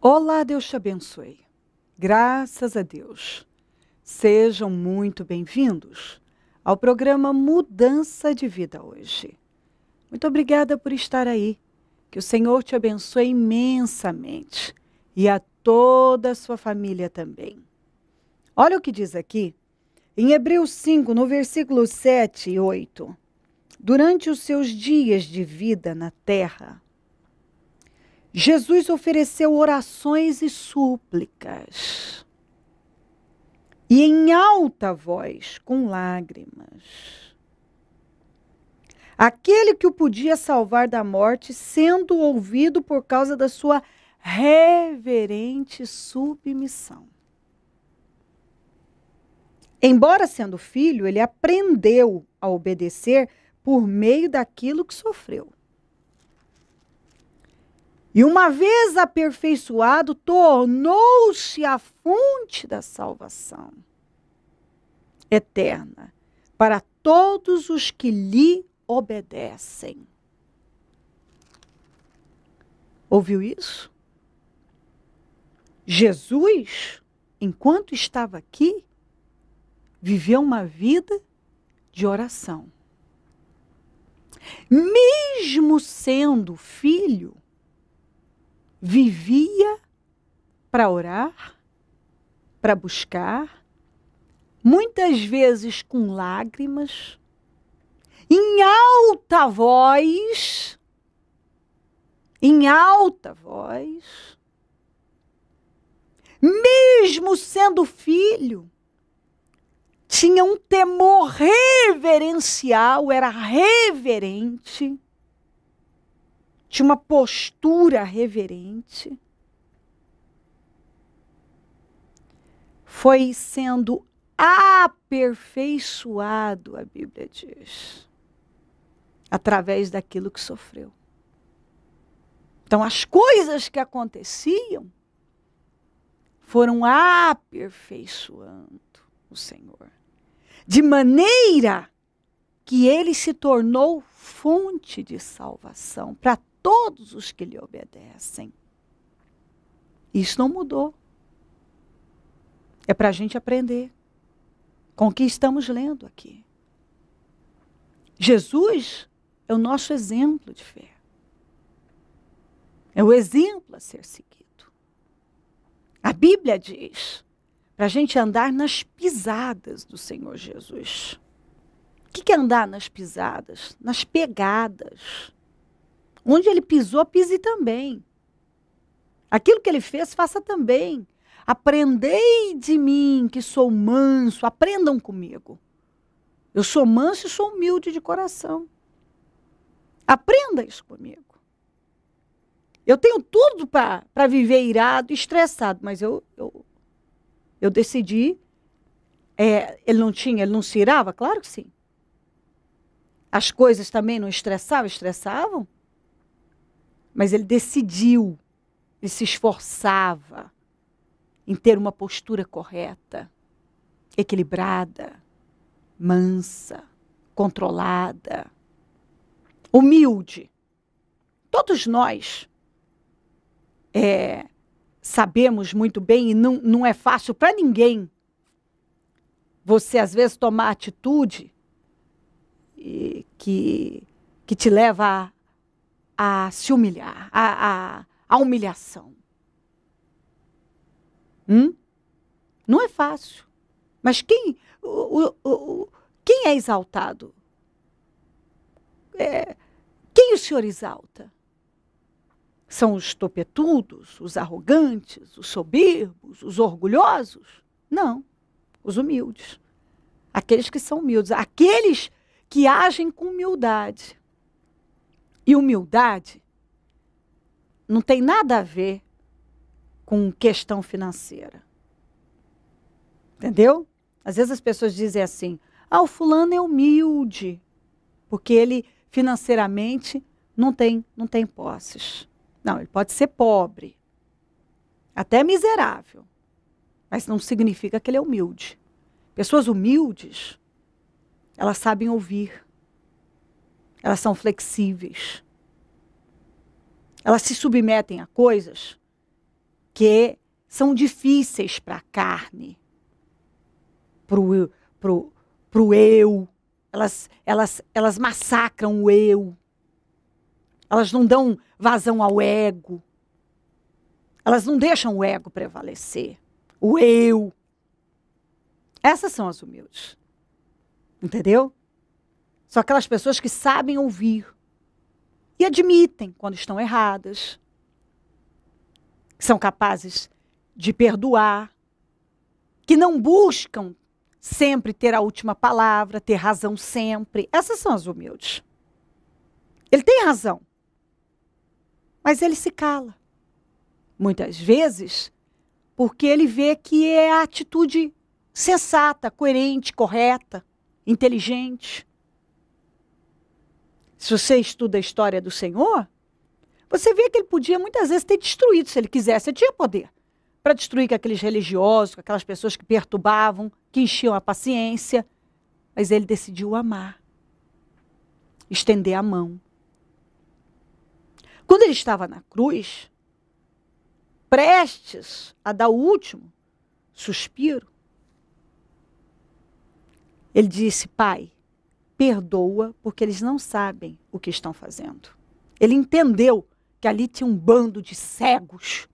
Olá, Deus te abençoe. Graças a Deus. Sejam muito bem-vindos ao programa Mudança de Vida hoje. Muito obrigada por estar aí. Que o Senhor te abençoe imensamente e a toda a sua família também. Olha o que diz aqui em Hebreus 5, no versículo 7 e 8. Durante os seus dias de vida na terra, Jesus ofereceu orações e súplicas. E em alta voz, com lágrimas. Aquele que o podia salvar da morte, sendo ouvido por causa da sua reverente submissão. Embora sendo filho, ele aprendeu a obedecer por meio daquilo que sofreu. E uma vez aperfeiçoado, tornou-se a fonte da salvação eterna para todos os que lhe obedecem. Ouviu isso? Jesus, enquanto estava aqui, viveu uma vida de oração. Mesmo sendo filho, vivia para orar, para buscar, muitas vezes com lágrimas, em alta voz, em alta voz, mesmo sendo filho, tinha um temor reverencial, era reverente tinha uma postura reverente, foi sendo aperfeiçoado, a Bíblia diz, através daquilo que sofreu. Então, as coisas que aconteciam foram aperfeiçoando o Senhor, de maneira que ele se tornou fonte de salvação para todos os que lhe obedecem. Isso não mudou. É para a gente aprender com o que estamos lendo aqui. Jesus é o nosso exemplo de fé. É o exemplo a ser seguido. A Bíblia diz para a gente andar nas pisadas do Senhor Jesus. O que é andar nas pisadas? Nas pegadas Onde ele pisou, pise também. Aquilo que ele fez, faça também. Aprendei de mim que sou manso, aprendam comigo. Eu sou manso e sou humilde de coração. Aprenda isso comigo. Eu tenho tudo para viver irado, estressado, mas eu, eu, eu decidi. É, ele não tinha, ele não se irava? Claro que sim. As coisas também não estressavam? Estressavam? Mas ele decidiu, ele se esforçava em ter uma postura correta, equilibrada, mansa, controlada, humilde. Todos nós é, sabemos muito bem, e não, não é fácil para ninguém, você às vezes tomar atitude que, que te leva a a se humilhar, a, a, a humilhação. Hum? Não é fácil. Mas quem, o, o, o, quem é exaltado? É, quem o senhor exalta? São os topetudos, os arrogantes, os soberbos, os orgulhosos? Não, os humildes. Aqueles que são humildes, aqueles que agem com humildade e humildade não tem nada a ver com questão financeira. Entendeu? Às vezes as pessoas dizem assim: ah, o fulano é humilde, porque ele financeiramente não tem, não tem posses. Não, ele pode ser pobre, até miserável, mas não significa que ele é humilde. Pessoas humildes, elas sabem ouvir. Elas são flexíveis. Elas se submetem a coisas que são difíceis para a carne, para o pro, pro eu. Elas, elas, elas massacram o eu. Elas não dão vazão ao ego. Elas não deixam o ego prevalecer. O eu. Essas são as humildes. Entendeu? São aquelas pessoas que sabem ouvir e admitem quando estão erradas, são capazes de perdoar, que não buscam sempre ter a última palavra, ter razão sempre. Essas são as humildes. Ele tem razão, mas ele se cala. Muitas vezes, porque ele vê que é a atitude sensata, coerente, correta, inteligente. Se você estuda a história do Senhor, você vê que ele podia muitas vezes ter destruído, se ele quisesse, ele tinha poder para destruir aqueles religiosos, aquelas pessoas que perturbavam, que enchiam a paciência, mas ele decidiu amar, estender a mão. Quando ele estava na cruz, prestes a dar o último suspiro, ele disse: Pai, perdoa porque eles não sabem o que estão fazendo. Ele entendeu que ali tinha um bando de cegos,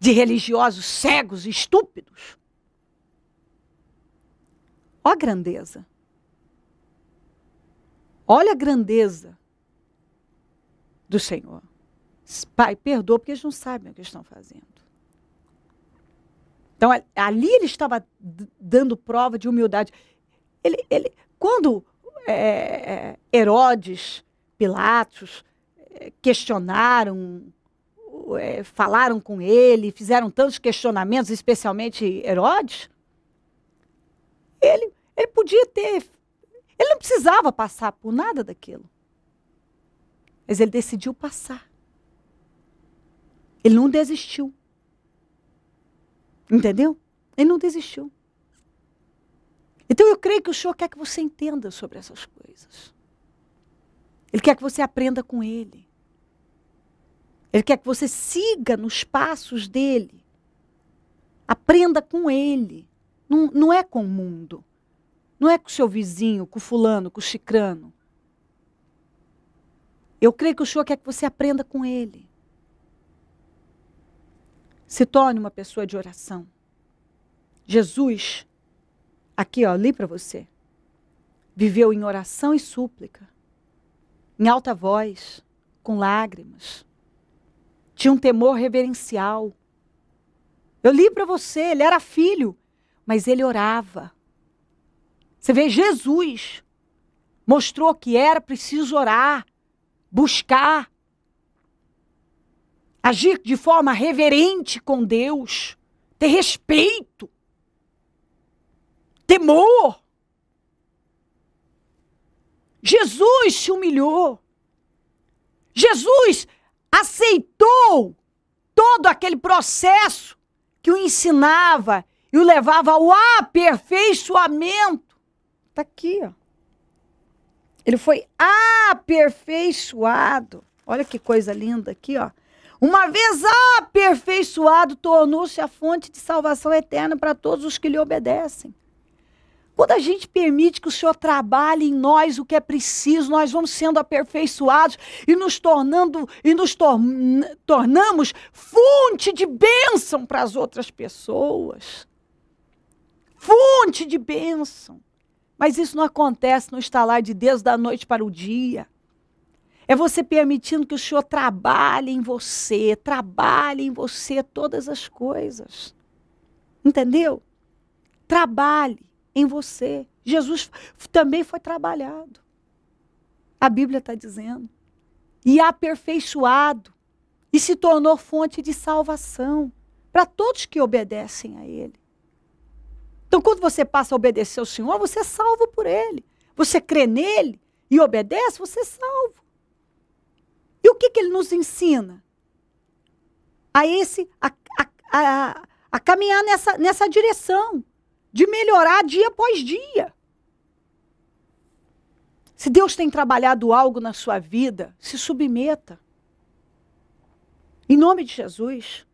de religiosos cegos e estúpidos. Olha a grandeza. Olha a grandeza do Senhor. Pai, perdoa porque eles não sabem o que estão fazendo. Então, ali ele estava dando prova de humildade. Ele, ele, quando é, é, Herodes, Pilatos é, questionaram, é, falaram com ele, fizeram tantos questionamentos, especialmente Herodes, ele, ele podia ter. Ele não precisava passar por nada daquilo. Mas ele decidiu passar. Ele não desistiu. Entendeu? Ele não desistiu. Então eu creio que o Senhor quer que você entenda sobre essas coisas. Ele quer que você aprenda com Ele. Ele quer que você siga nos passos dele. Aprenda com ele. Não, não é com o mundo. Não é com o seu vizinho, com o fulano, com o chicrano. Eu creio que o Senhor quer que você aprenda com ele. Se torne uma pessoa de oração. Jesus Aqui, ó, li para você. Viveu em oração e súplica, em alta voz, com lágrimas. Tinha um temor reverencial. Eu li para você, ele era filho, mas ele orava. Você vê, Jesus mostrou que era preciso orar, buscar, agir de forma reverente com Deus, ter respeito temor. Jesus se humilhou. Jesus aceitou todo aquele processo que o ensinava e o levava ao aperfeiçoamento. Está aqui, ó. Ele foi aperfeiçoado. Olha que coisa linda aqui, ó. Uma vez aperfeiçoado, tornou-se a fonte de salvação eterna para todos os que lhe obedecem. Quando a gente permite que o Senhor trabalhe em nós o que é preciso, nós vamos sendo aperfeiçoados e nos tornando e nos tor tornamos fonte de bênção para as outras pessoas. Fonte de bênção. Mas isso não acontece no estalar de Deus da noite para o dia. É você permitindo que o Senhor trabalhe em você, trabalhe em você todas as coisas. Entendeu? Trabalhe em você. Jesus também foi trabalhado. A Bíblia está dizendo. E aperfeiçoado. E se tornou fonte de salvação para todos que obedecem a Ele. Então, quando você passa a obedecer ao Senhor, você é salvo por Ele. Você crê nele e obedece, você é salvo. E o que, que ele nos ensina? A esse, a, a, a, a caminhar nessa, nessa direção de melhorar dia após dia. Se Deus tem trabalhado algo na sua vida, se submeta. Em nome de Jesus,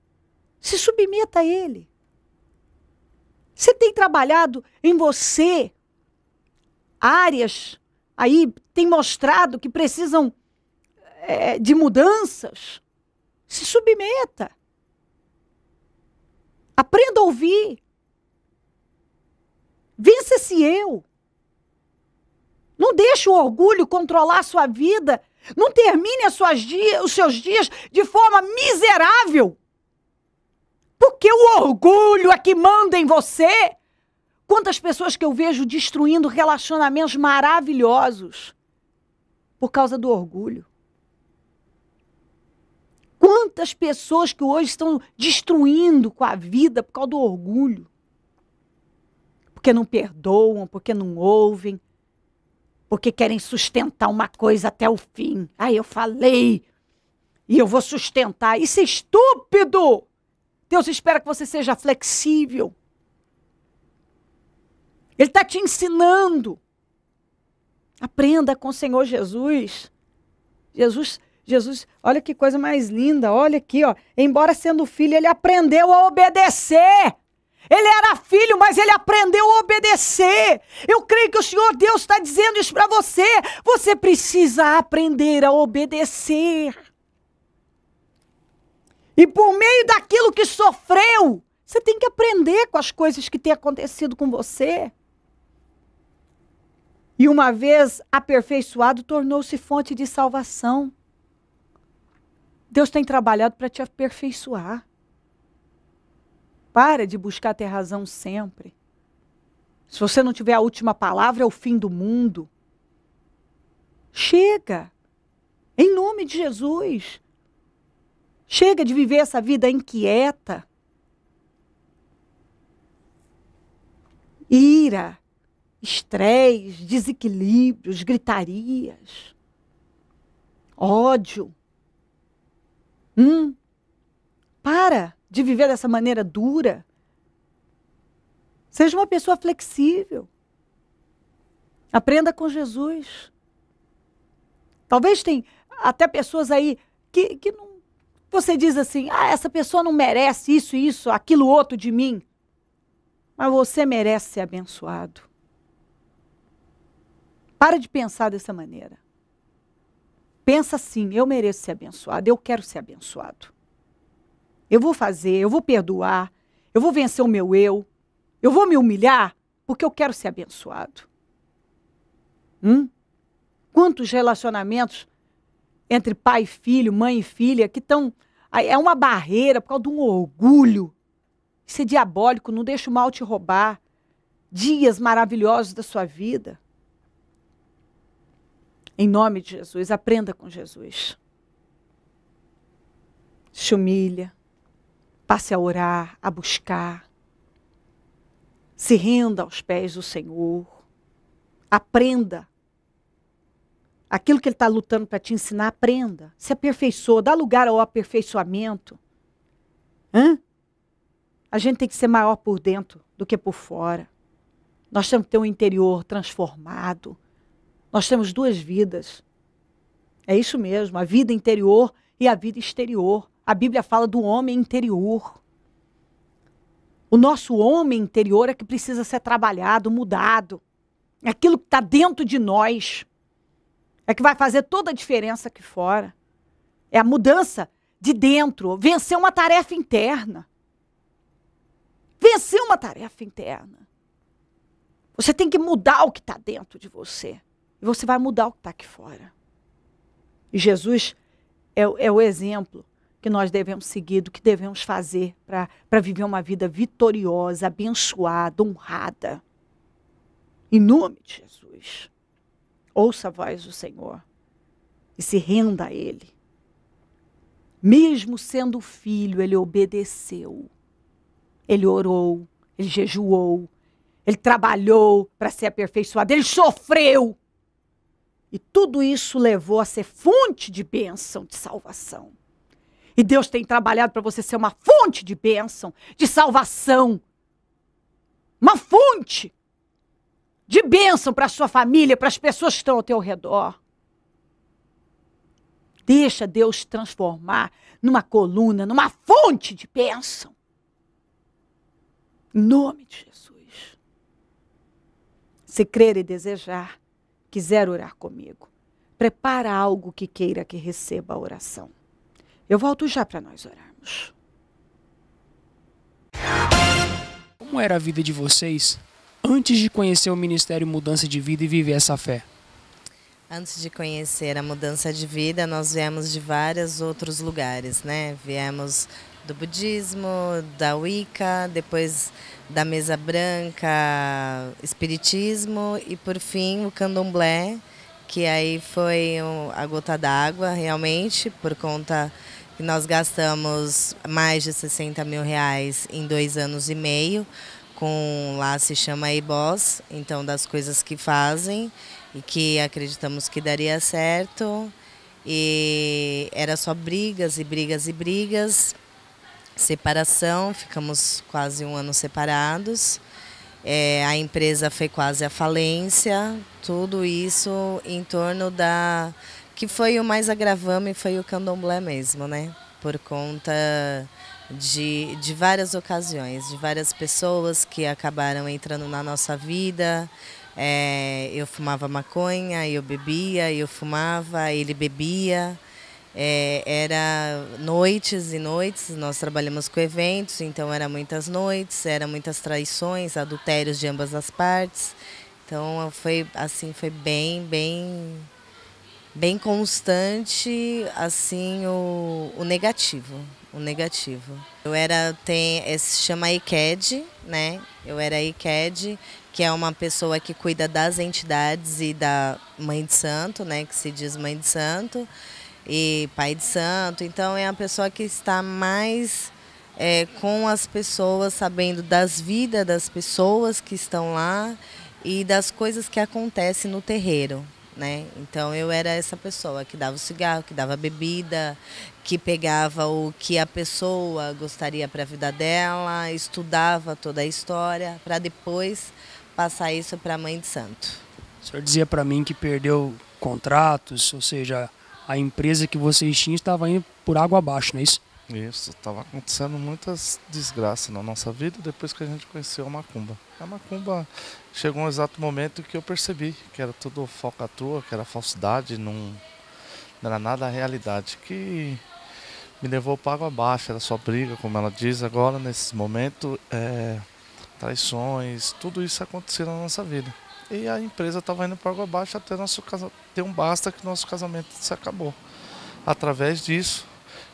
se submeta a Ele. Se tem trabalhado em você áreas aí, tem mostrado que precisam é, de mudanças, se submeta. Aprenda a ouvir. Vence esse eu. Não deixe o orgulho controlar a sua vida. Não termine os seus dias de forma miserável. Porque o orgulho é que manda em você. Quantas pessoas que eu vejo destruindo relacionamentos maravilhosos por causa do orgulho. Quantas pessoas que hoje estão destruindo com a vida por causa do orgulho porque não perdoam, porque não ouvem, porque querem sustentar uma coisa até o fim. Ah, eu falei e eu vou sustentar. Isso é estúpido! Deus espera que você seja flexível. Ele está te ensinando. Aprenda com o Senhor Jesus. Jesus, Jesus, olha que coisa mais linda, olha aqui, ó. Embora sendo filho, ele aprendeu a obedecer. Ele era filho, mas ele aprendeu a obedecer. Eu creio que o Senhor Deus está dizendo isso para você. Você precisa aprender a obedecer. E por meio daquilo que sofreu, você tem que aprender com as coisas que têm acontecido com você. E uma vez aperfeiçoado, tornou-se fonte de salvação. Deus tem trabalhado para te aperfeiçoar. Para de buscar ter razão sempre. Se você não tiver a última palavra, é o fim do mundo. Chega! Em nome de Jesus. Chega de viver essa vida inquieta. Ira, estresse, desequilíbrios, gritarias, ódio. Hum, para! de viver dessa maneira dura. Seja uma pessoa flexível. Aprenda com Jesus. Talvez tem até pessoas aí que, que não. Você diz assim: ah, essa pessoa não merece isso, isso, aquilo outro de mim. Mas você merece ser abençoado. Para de pensar dessa maneira. Pensa assim: eu mereço ser abençoado, eu quero ser abençoado. Eu vou fazer, eu vou perdoar, eu vou vencer o meu eu, eu vou me humilhar porque eu quero ser abençoado. Hum? Quantos relacionamentos entre pai e filho, mãe e filha, que estão. É uma barreira por causa de um orgulho. Isso é diabólico, não deixa o mal te roubar. Dias maravilhosos da sua vida. Em nome de Jesus, aprenda com Jesus. Se humilha, Passe a orar, a buscar. Se renda aos pés do Senhor. Aprenda. Aquilo que Ele está lutando para te ensinar, aprenda. Se aperfeiçoa, dá lugar ao aperfeiçoamento. Hã? A gente tem que ser maior por dentro do que por fora. Nós temos que ter um interior transformado. Nós temos duas vidas. É isso mesmo, a vida interior e a vida exterior. A Bíblia fala do homem interior. O nosso homem interior é que precisa ser trabalhado, mudado. É aquilo que está dentro de nós é que vai fazer toda a diferença aqui fora. É a mudança de dentro, vencer uma tarefa interna. Vencer uma tarefa interna. Você tem que mudar o que está dentro de você. E você vai mudar o que está aqui fora. E Jesus é, é o exemplo que nós devemos seguir, do que devemos fazer para viver uma vida vitoriosa, abençoada, honrada. Em nome de Jesus, ouça a voz do Senhor e se renda a Ele. Mesmo sendo filho, ele obedeceu. Ele orou, ele jejuou, ele trabalhou para ser aperfeiçoado, ele sofreu. E tudo isso levou a ser fonte de bênção, de salvação. E Deus tem trabalhado para você ser uma fonte de bênção, de salvação. Uma fonte de bênção para a sua família, para as pessoas que estão ao teu redor. Deixa Deus transformar numa coluna, numa fonte de bênção. Em nome de Jesus. Se crer e desejar, quiser orar comigo, prepara algo que queira que receba a oração. Eu volto já para nós orarmos. Como era a vida de vocês antes de conhecer o Ministério Mudança de Vida e viver essa fé? Antes de conhecer a mudança de vida, nós viemos de vários outros lugares, né? Viemos do budismo, da Wicca, depois da Mesa Branca, espiritismo e por fim o candomblé, que aí foi a gota d'água realmente por conta que nós gastamos mais de 60 mil reais em dois anos e meio, com lá se chama boss então das coisas que fazem e que acreditamos que daria certo. E era só brigas e brigas e brigas, separação, ficamos quase um ano separados. É, a empresa foi quase à falência, tudo isso em torno da que foi o mais agravame foi o candomblé mesmo, né? Por conta de, de várias ocasiões, de várias pessoas que acabaram entrando na nossa vida. É, eu fumava maconha, eu bebia, eu fumava, ele bebia. É, era noites e noites, nós trabalhamos com eventos, então era muitas noites, eram muitas traições, adultérios de ambas as partes. Então foi assim, foi bem, bem bem constante assim o, o negativo o negativo eu era tem é, se chama ICAD né eu era ICAD que é uma pessoa que cuida das entidades e da mãe de santo né que se diz mãe de santo e pai de santo então é a pessoa que está mais é, com as pessoas sabendo das vidas das pessoas que estão lá e das coisas que acontecem no terreiro né? Então eu era essa pessoa que dava o cigarro, que dava bebida, que pegava o que a pessoa gostaria para a vida dela, estudava toda a história para depois passar isso para a mãe de santo. O senhor dizia para mim que perdeu contratos, ou seja, a empresa que vocês tinham estava indo por água abaixo, não é isso? Isso, estava acontecendo muitas desgraças na nossa vida depois que a gente conheceu a Macumba. A Macumba chegou um exato momento que eu percebi que era tudo falcatrua, que era falsidade, não, não era nada a realidade. Que me levou para água abaixo, era só briga, como ela diz agora, nesse momento, é, traições, tudo isso aconteceu na nossa vida. E a empresa estava indo para água abaixo até nosso casa, ter um basta que nosso casamento se acabou. Através disso,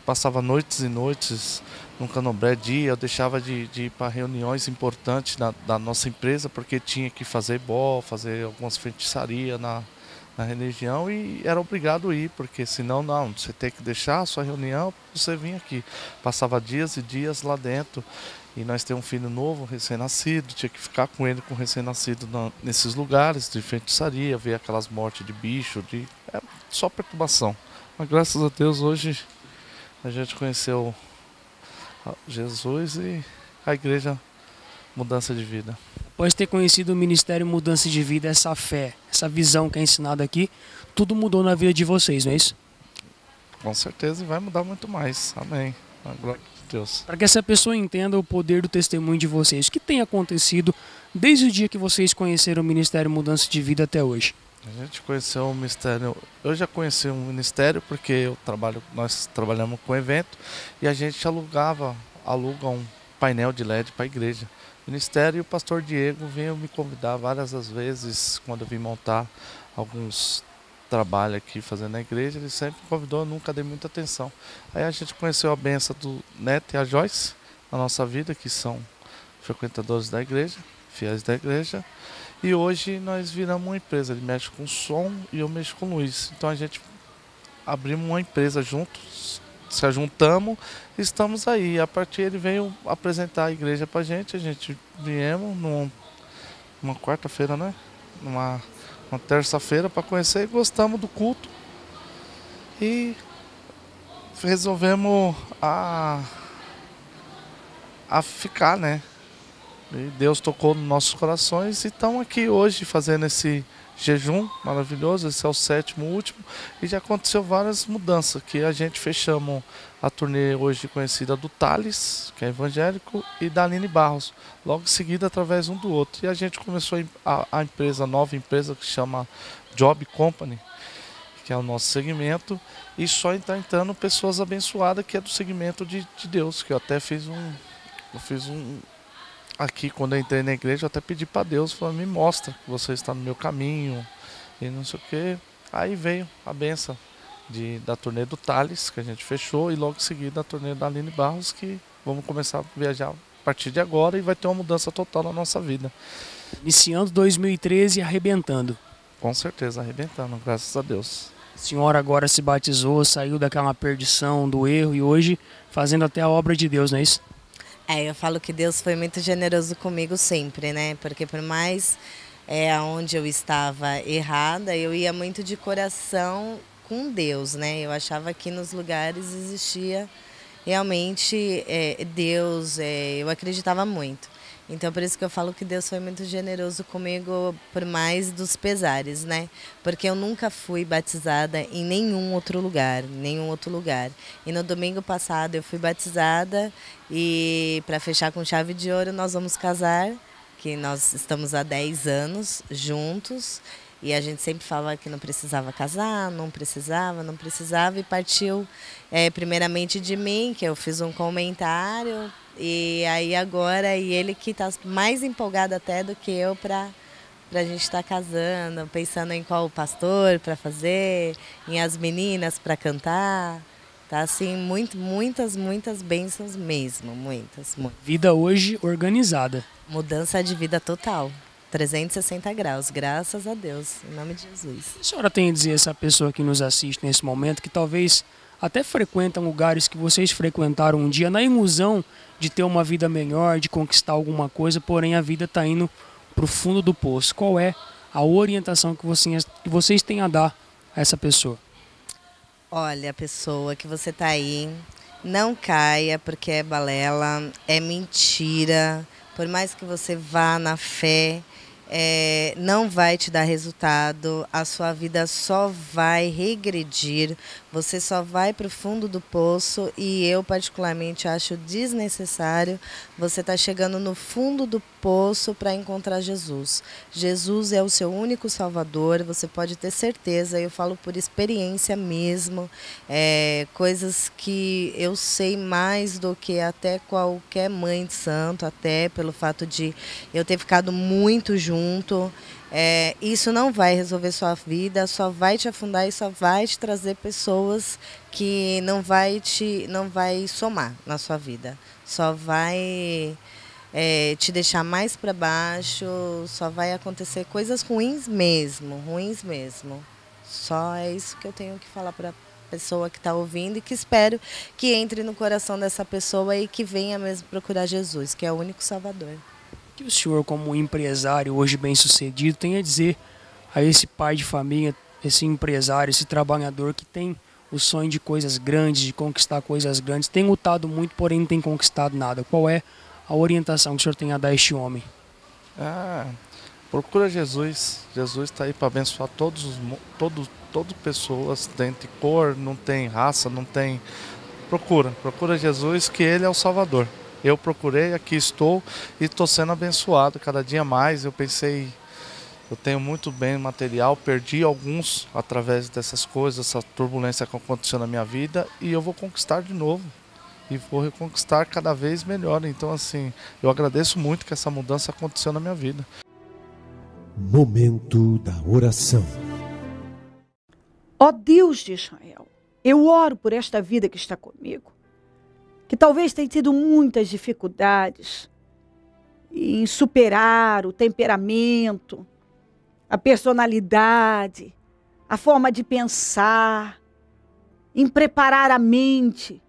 passava noites e noites no Canobré dia eu deixava de, de ir para reuniões importantes da, da, nossa empresa, porque tinha que fazer bó, fazer algumas feitiçarias na, na religião e era obrigado a ir, porque senão não, você tem que deixar a sua reunião você vinha aqui. Passava dias e dias lá dentro. E nós temos um filho novo, recém-nascido, tinha que ficar com ele, com recém-nascido, nesses lugares de feitiçaria, ver aquelas mortes de bicho, de... É só perturbação. Mas graças a Deus hoje a gente conheceu Jesus e a igreja Mudança de Vida. Após ter conhecido o Ministério Mudança de Vida, essa fé, essa visão que é ensinada aqui, tudo mudou na vida de vocês, não é isso? Com certeza e vai mudar muito mais. Amém. Ah, a glória de Deus. Para que essa pessoa entenda o poder do testemunho de vocês, o que tem acontecido desde o dia que vocês conheceram o Ministério Mudança de Vida até hoje? A gente conheceu o um Ministério. Eu já conheci o um Ministério porque eu trabalho, nós trabalhamos com evento e a gente alugava, aluga um painel de LED para a igreja. O Ministério e o pastor Diego vinham me convidar várias as vezes quando eu vim montar alguns trabalho aqui fazendo na igreja, ele sempre convidou, eu nunca dei muita atenção. Aí a gente conheceu a benção do Neto e a Joyce na nossa vida, que são frequentadores da igreja, fiéis da igreja. E hoje nós viramos uma empresa. Ele mexe com som e eu mexo com luz. Então a gente abrimos uma empresa juntos, se juntamos e estamos aí. A partir ele veio apresentar a igreja pra gente. A gente viemos num, numa quarta-feira, né? Numa, numa terça-feira para conhecer e gostamos do culto. E resolvemos a, a ficar, né? E Deus tocou nos nossos corações e estamos aqui hoje fazendo esse jejum maravilhoso. Esse é o sétimo, último. E já aconteceu várias mudanças. Que a gente fechamos a turnê hoje conhecida do Thales, que é evangélico, e da Aline Barros. Logo em seguida, através um do outro. E a gente começou a, a empresa, a nova empresa que chama Job Company, que é o nosso segmento. E só está entrando pessoas abençoadas, que é do segmento de, de Deus. Que eu até fiz um. Eu fiz um, aqui quando eu entrei na igreja, eu até pedi para Deus, falou, me mostra que você está no meu caminho e não sei o que. Aí veio a benção de, da turnê do Thales, que a gente fechou, e logo em seguida a turnê da Aline Barros, que vamos começar a viajar a partir de agora e vai ter uma mudança total na nossa vida. Iniciando 2013 arrebentando. Com certeza, arrebentando, graças a Deus. A senhora agora se batizou, saiu daquela perdição, do erro e hoje fazendo até a obra de Deus, não é isso? É, eu falo que Deus foi muito generoso comigo sempre, né? Porque por mais é, onde eu estava errada, eu ia muito de coração com Deus, né? Eu achava que nos lugares existia realmente é, Deus, é, eu acreditava muito. Então, por isso que eu falo que Deus foi muito generoso comigo, por mais dos pesares, né? Porque eu nunca fui batizada em nenhum outro lugar, nenhum outro lugar. E no domingo passado eu fui batizada e, para fechar com chave de ouro, nós vamos casar, que nós estamos há 10 anos juntos. E a gente sempre falava que não precisava casar, não precisava, não precisava, e partiu é, primeiramente de mim, que eu fiz um comentário e aí agora, e ele que está mais empolgado até do que eu para para a gente estar tá casando, pensando em qual pastor para fazer, em as meninas para cantar. Tá assim, muito, muitas, muitas bênçãos mesmo, muitas, muitas. Vida hoje organizada. Mudança de vida total. 360 graus, graças a Deus, em nome de Jesus. A senhora tem a dizer essa pessoa que nos assiste nesse momento que talvez até frequentam lugares que vocês frequentaram um dia na ilusão de ter uma vida melhor, de conquistar alguma coisa, porém a vida está indo para o fundo do poço. Qual é a orientação que vocês, que vocês têm a dar a essa pessoa? Olha, pessoa que você está aí, não caia porque é balela, é mentira. Por mais que você vá na fé, é, não vai te dar resultado, a sua vida só vai regredir você só vai para o fundo do poço e eu, particularmente, acho desnecessário. Você está chegando no fundo do poço para encontrar Jesus. Jesus é o seu único Salvador, você pode ter certeza. Eu falo por experiência mesmo, é, coisas que eu sei mais do que até qualquer mãe de santo, até pelo fato de eu ter ficado muito junto. É, isso não vai resolver sua vida, só vai te afundar e só vai te trazer pessoas que não vai te não vai somar na sua vida, só vai é, te deixar mais para baixo, só vai acontecer coisas ruins mesmo, ruins mesmo. Só é isso que eu tenho que falar para pessoa que está ouvindo e que espero que entre no coração dessa pessoa e que venha mesmo procurar Jesus, que é o único Salvador que o senhor, como empresário hoje bem sucedido, tem a dizer a esse pai de família, esse empresário, esse trabalhador que tem o sonho de coisas grandes, de conquistar coisas grandes, tem lutado muito, porém não tem conquistado nada? Qual é a orientação que o senhor tem a dar a este homem? Ah, procura Jesus. Jesus está aí para abençoar todos os todos todas pessoas, dentro tem cor, não tem raça, não tem procura, procura Jesus que ele é o Salvador eu procurei, aqui estou e estou sendo abençoado cada dia mais. Eu pensei, eu tenho muito bem material, perdi alguns através dessas coisas, essa turbulência que aconteceu na minha vida e eu vou conquistar de novo. E vou reconquistar cada vez melhor. Então, assim, eu agradeço muito que essa mudança aconteceu na minha vida. Momento da oração. Ó oh Deus de Israel, eu oro por esta vida que está comigo que talvez tenha tido muitas dificuldades em superar o temperamento, a personalidade, a forma de pensar, em preparar a mente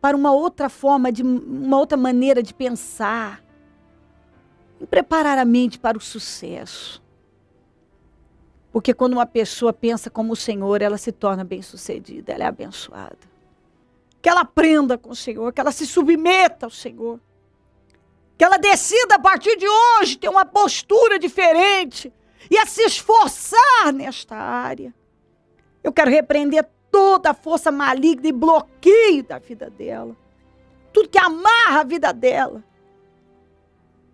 para uma outra forma de uma outra maneira de pensar, em preparar a mente para o sucesso. Porque quando uma pessoa pensa como o Senhor, ela se torna bem-sucedida, ela é abençoada que ela aprenda com o Senhor, que ela se submeta ao Senhor, que ela decida a partir de hoje ter uma postura diferente e a se esforçar nesta área. Eu quero repreender toda a força maligna e bloqueio da vida dela, tudo que amarra a vida dela.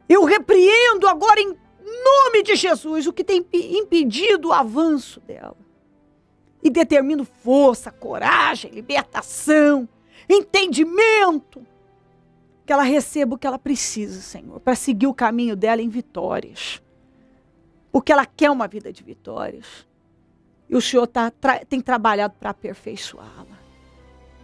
Eu repreendo agora em nome de Jesus o que tem impedido o avanço dela e determino força, coragem, libertação, entendimento, que ela receba o que ela precisa, Senhor, para seguir o caminho dela em vitórias. Porque ela quer uma vida de vitórias. E o Senhor tá, tra tem trabalhado para aperfeiçoá-la.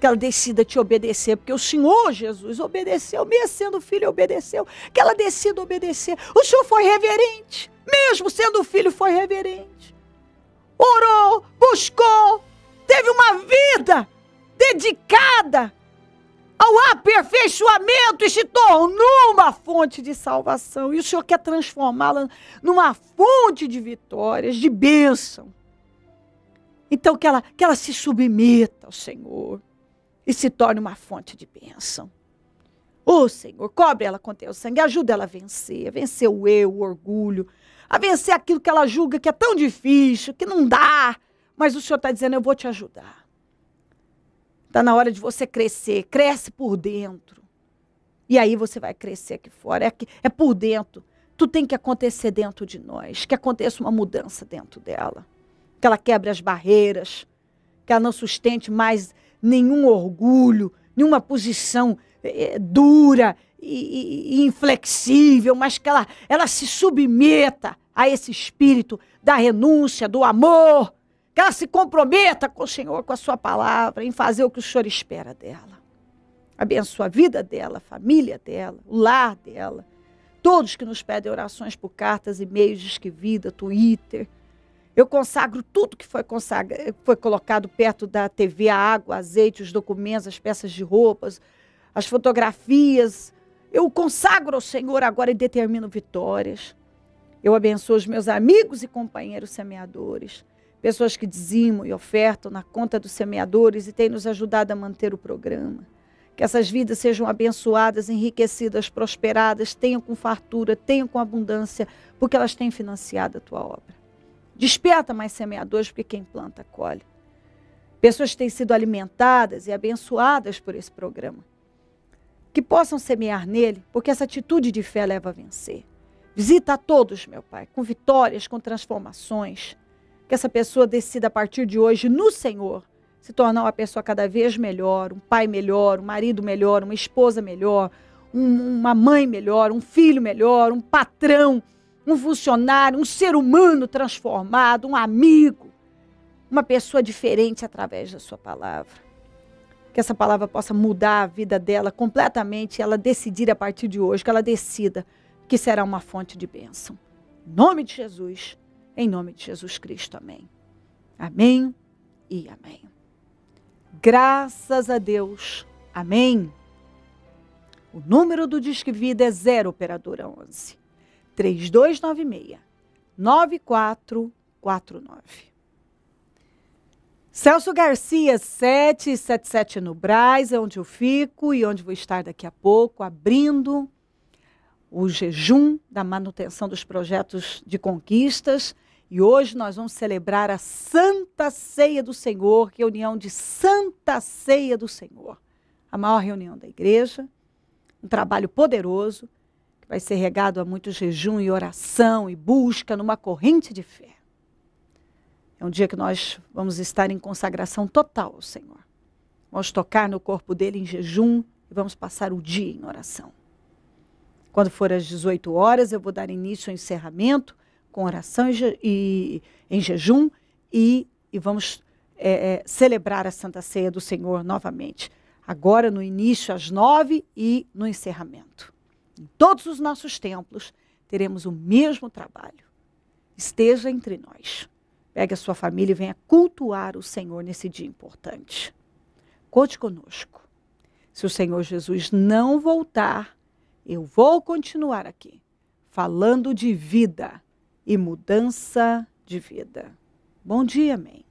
Que ela decida te obedecer, porque o Senhor Jesus obedeceu, mesmo sendo filho, obedeceu. Que ela decida obedecer. O Senhor foi reverente, mesmo sendo filho, foi reverente orou, buscou, teve uma vida dedicada ao aperfeiçoamento e se tornou uma fonte de salvação. E o Senhor quer transformá-la numa fonte de vitórias, de bênção. Então, que ela, que ela se submeta ao Senhor e se torne uma fonte de bênção. Ô Senhor, cobre ela com teu sangue, ajuda ela a vencer, a vencer o eu, o orgulho, a vencer aquilo que ela julga que é tão difícil, que não dá. Mas o Senhor está dizendo: eu vou te ajudar. Está na hora de você crescer. Cresce por dentro. E aí você vai crescer aqui fora. É, aqui, é por dentro. Tu tem que acontecer dentro de nós. Que aconteça uma mudança dentro dela. Que ela quebre as barreiras. Que ela não sustente mais nenhum orgulho, nenhuma posição é, é, dura e, e, inflexível, mas que ela, ela se submeta a esse espírito da renúncia, do amor, que ela se comprometa com o Senhor, com a sua palavra, em fazer o que o Senhor espera dela. Abençoa a vida dela, a família dela, o lar dela. Todos que nos pedem orações por cartas, e-mails, disque vida, Twitter. Eu consagro tudo que foi, foi colocado perto da TV, a água, azeite, os documentos, as peças de roupas, as fotografias. Eu consagro ao Senhor agora e determino vitórias. Eu abençoo os meus amigos e companheiros semeadores, pessoas que dizimam e ofertam na conta dos semeadores e têm nos ajudado a manter o programa. Que essas vidas sejam abençoadas, enriquecidas, prosperadas, tenham com fartura, tenham com abundância, porque elas têm financiado a tua obra. Desperta mais semeadores, porque quem planta colhe. Pessoas que têm sido alimentadas e abençoadas por esse programa que possam semear nele, porque essa atitude de fé leva a vencer. Visita a todos, meu Pai, com vitórias, com transformações. Que essa pessoa decida a partir de hoje no Senhor se tornar uma pessoa cada vez melhor, um pai melhor, um marido melhor, uma esposa melhor, um, uma mãe melhor, um filho melhor, um patrão, um funcionário, um ser humano transformado, um amigo, uma pessoa diferente através da sua palavra que essa palavra possa mudar a vida dela completamente, ela decidir a partir de hoje, que ela decida que será uma fonte de bênção. Em nome de Jesus, em nome de Jesus Cristo, amém. Amém e amém. Graças a Deus, amém. O número do Disque Vida é 0 Operadora 11 3296 9449. Celso Garcia, 777 no Braz, é onde eu fico e onde vou estar daqui a pouco, abrindo o jejum da manutenção dos projetos de conquistas. E hoje nós vamos celebrar a Santa Ceia do Senhor, reunião é de Santa Ceia do Senhor, a maior reunião da igreja, um trabalho poderoso que vai ser regado a muito jejum e oração e busca numa corrente de fé. É um dia que nós vamos estar em consagração total ao Senhor. Vamos tocar no corpo dele em jejum e vamos passar o dia em oração. Quando for às 18 horas, eu vou dar início ao encerramento com oração e, e em jejum e, e vamos é, é, celebrar a Santa Ceia do Senhor novamente. Agora no início às nove e no encerramento. Em todos os nossos templos teremos o mesmo trabalho. Esteja entre nós. Pegue é a sua família e venha cultuar o Senhor nesse dia importante. Conte conosco. Se o Senhor Jesus não voltar, eu vou continuar aqui, falando de vida e mudança de vida. Bom dia, amém.